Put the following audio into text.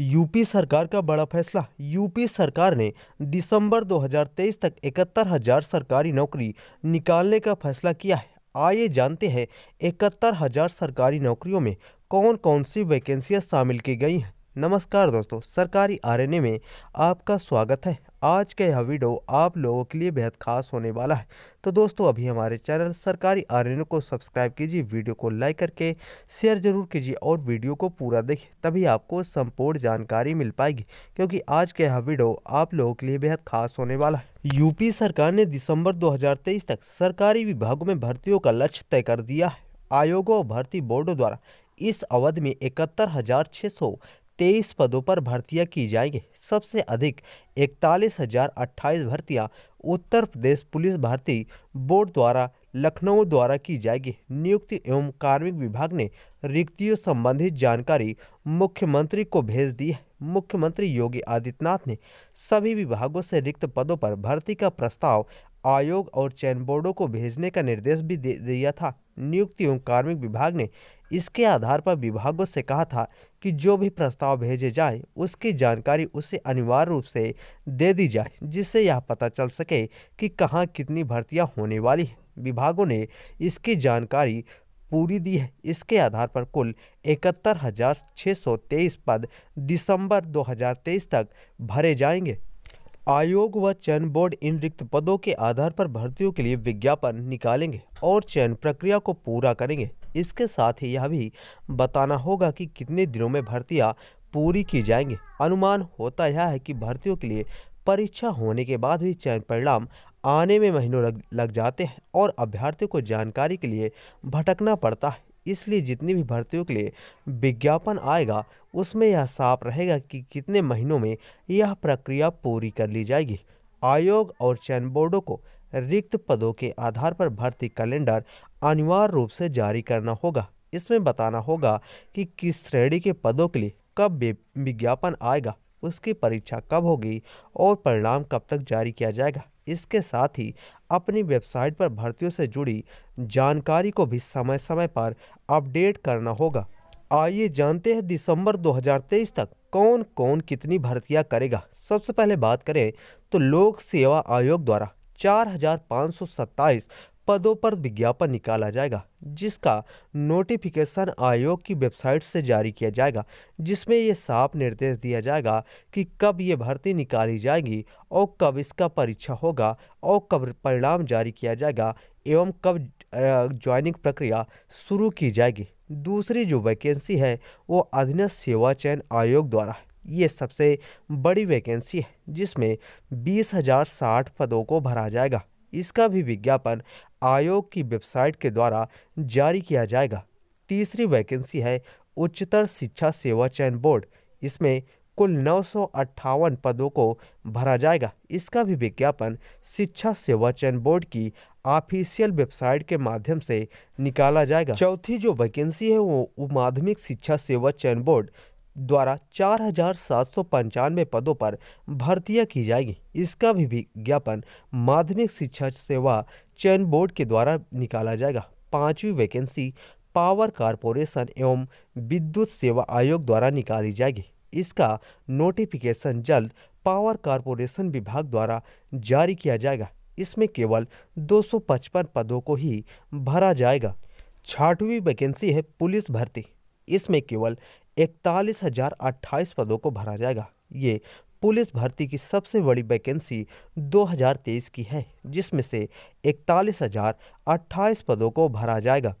UP सरकार का बड़ा फैसला यूपी सरकार ने दिसंबर 2023 तक इकहत्तर हजार सरकारी नौकरी निकालने का फैसला किया है आइए जानते हैं इकहत्तर हजार सरकारी नौकरियों में कौन कौन सी वैकेंसियां शामिल की गई हैं नमस्कार दोस्तों सरकारी आर में आपका स्वागत है आज का यह वीडियो आप लोगों के लिए बेहद खास होने वाला है तो दोस्तों अभी हमारे चैनल सरकारी आर को सब्सक्राइब कीजिए वीडियो को लाइक करके शेयर जरूर कीजिए और वीडियो को पूरा देखें तभी आपको संपूर्ण जानकारी मिल पाएगी क्योंकि आज का यह वीडियो आप लोगों के लिए बेहद खास होने वाला है यूपी सरकार ने दिसंबर दो तक सरकारी विभागों में भर्तियों का लक्ष्य तय कर दिया है आयोगों और भर्ती बोर्डों द्वारा इस अवधि में इकहत्तर हजार छः सौ तेईस पदों पर भर्तियां की जाएंगी सबसे अधिक इकतालीस हजार अट्ठाईस भर्तियाँ उत्तर प्रदेश पुलिस भर्ती बोर्ड द्वारा लखनऊ द्वारा की जाएगी नियुक्ति एवं कार्मिक विभाग ने रिक्तियों संबंधित जानकारी मुख्यमंत्री को भेज दी है मुख्यमंत्री योगी आदित्यनाथ ने सभी विभागों से रिक्त पदों पर भर्ती का प्रस्ताव आयोग और चयन बोर्डों को भेजने का निर्देश भी दे दिया था नियुक्ति एवं कार्मिक विभाग ने इसके आधार पर विभागों से कहा था कि जो भी प्रस्ताव भेजे जाए उसकी जानकारी उसे अनिवार्य रूप से दे दी जाए जिससे यह पता चल सके कि कहाँ कितनी भर्तियाँ होने वाली हैं विभागों ने इसकी जानकारी पूरी दी है इसके आधार पर कुल इकहत्तर हज़ार छः सौ तेईस पद दिसंबर 2023 तक भरे जाएंगे आयोग व चयन बोर्ड इन रिक्त पदों के आधार पर भर्तियों के लिए विज्ञापन निकालेंगे और चयन प्रक्रिया को पूरा करेंगे इसके साथ ही यह भी बताना होगा कि कितने दिनों में भर्तियां पूरी की जाएंगी अनुमान होता यह है कि भर्तियों के लिए परीक्षा होने के बाद भी चयन परिणाम आने में महीनों लग जाते हैं और अभ्यर्थियों को जानकारी के लिए भटकना पड़ता है इसलिए जितनी भी भर्तियों के लिए विज्ञापन आएगा उसमें यह साफ रहेगा कि कितने महीनों में यह प्रक्रिया पूरी कर ली जाएगी आयोग और चयन बोर्डों को रिक्त पदों के आधार पर भर्ती कैलेंडर अनिवार्य रूप से जारी करना होगा इसमें बताना होगा कि किस श्रेणी के पदों के लिए कब विज्ञापन आएगा उसकी परीक्षा कब होगी और परिणाम कब तक जारी किया जाएगा इसके साथ ही अपनी वेबसाइट पर भर्तियों से जुड़ी जानकारी को भी समय समय पर अपडेट करना होगा आइए जानते हैं दिसंबर 2023 तक कौन कौन कितनी भर्तियां करेगा सबसे पहले बात करें तो लोक सेवा आयोग द्वारा चार पदों पर विज्ञापन निकाला जाएगा जिसका नोटिफिकेशन आयोग की वेबसाइट से जारी किया जाएगा जिसमें ये साफ निर्देश दिया जाएगा कि कब ये भर्ती निकाली जाएगी और कब इसका परीक्षा होगा और कब परिणाम जारी किया जाएगा एवं कब ज्वाइनिंग प्रक्रिया शुरू की जाएगी दूसरी जो वैकेंसी है वो अधीन सेवा चयन आयोग द्वारा ये सबसे बड़ी वैकेंसी है जिसमें बीस हज़ार साठ पदों को भरा जाएगा इसका भी विज्ञापन आयोग की वेबसाइट के द्वारा जारी किया जाएगा तीसरी वैकेंसी है उच्चतर शिक्षा सेवा चयन बोर्ड इसमें कुल नौ पदों को भरा जाएगा इसका भी विज्ञापन शिक्षा सेवा चयन बोर्ड की ऑफिशियल वेबसाइट के माध्यम से निकाला जाएगा चौथी जो वैकेंसी है वो माध्यमिक शिक्षा सेवा चयन बोर्ड द्वारा चार हजार सात सौ पंचानवे पदों पर भर्तियां की जाएगी इसका भी विज्ञापन माध्यमिक शिक्षा सेवा चयन बोर्ड के द्वारा निकाला जाएगा पांचवी वैकेंसी पावर कारपोरेशन एवं विद्युत सेवा आयोग द्वारा निकाली जाएगी इसका नोटिफिकेशन जल्द पावर कारपोरेशन विभाग द्वारा जारी किया जाएगा इसमें केवल 255 पदों को ही भरा जाएगा छाठवीं वैकेंसी है पुलिस भर्ती इसमें केवल इकतालीस हज़ार अट्ठाईस पदों को भरा जाएगा ये पुलिस भर्ती की सबसे बड़ी वैकेंसी 2023 की है जिसमें से इकतालीस पदों को भरा जाएगा